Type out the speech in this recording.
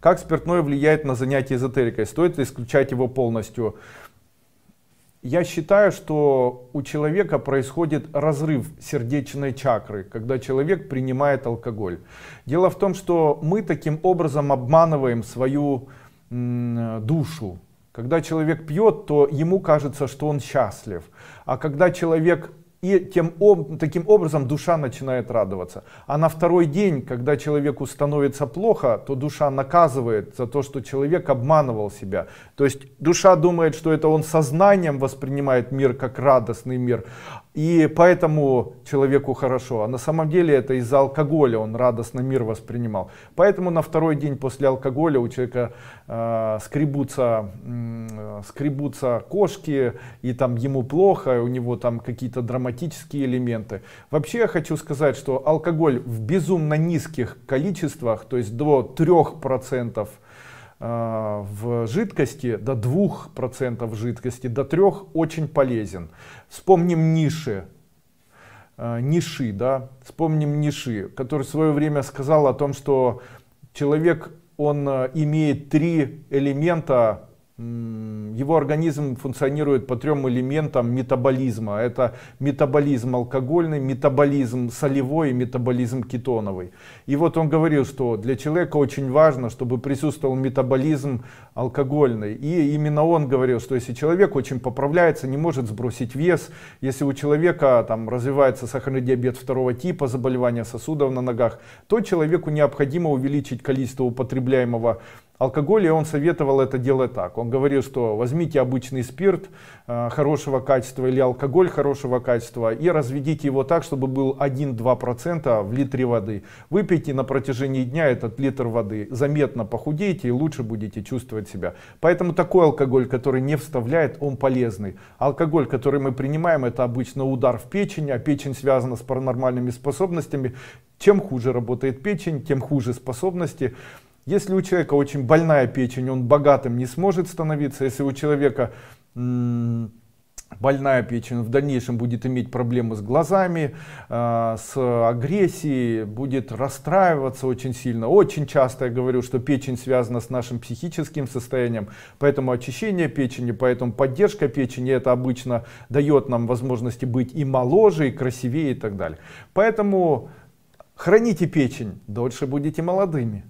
Как спиртное влияет на занятия эзотерикой? Стоит ли исключать его полностью? Я считаю, что у человека происходит разрыв сердечной чакры, когда человек принимает алкоголь. Дело в том, что мы таким образом обманываем свою душу. Когда человек пьет, то ему кажется, что он счастлив. А когда человек и тем, таким образом душа начинает радоваться. А на второй день, когда человеку становится плохо, то душа наказывает за то, что человек обманывал себя. То есть душа думает, что это он сознанием воспринимает мир как радостный мир. И поэтому человеку хорошо. А на самом деле это из-за алкоголя он радостно мир воспринимал. Поэтому на второй день после алкоголя у человека э, скребутся, э, скребутся кошки, и там ему плохо, у него там какие-то драматические ароматические элементы. Вообще я хочу сказать, что алкоголь в безумно низких количествах, то есть до 3% э, в жидкости до двух 2% жидкости, до трех очень полезен. Вспомним ниши, э, Ниши, да, вспомним Ниши, который в свое время сказал о том, что человек, он э, имеет три элемента его организм функционирует по трем элементам метаболизма. Это метаболизм алкогольный, метаболизм солевой и метаболизм кетоновый. И вот он говорил, что для человека очень важно, чтобы присутствовал метаболизм алкогольный. И именно он говорил, что если человек очень поправляется, не может сбросить вес, если у человека там развивается сахарный диабет второго типа, заболевания сосудов на ногах, то человеку необходимо увеличить количество употребляемого Алкоголь, и он советовал это делать так. Он говорил, что возьмите обычный спирт э, хорошего качества или алкоголь хорошего качества и разведите его так, чтобы был 1-2% в литре воды. Выпейте на протяжении дня этот литр воды, заметно похудеете и лучше будете чувствовать себя. Поэтому такой алкоголь, который не вставляет, он полезный. Алкоголь, который мы принимаем, это обычно удар в печень, а печень связана с паранормальными способностями. Чем хуже работает печень, тем хуже способности. Если у человека очень больная печень, он богатым не сможет становиться. Если у человека больная печень в дальнейшем будет иметь проблемы с глазами, э, с агрессией, будет расстраиваться очень сильно. Очень часто я говорю, что печень связана с нашим психическим состоянием, поэтому очищение печени, поэтому поддержка печени, это обычно дает нам возможности быть и моложе, и красивее и так далее. Поэтому храните печень, дольше будете молодыми.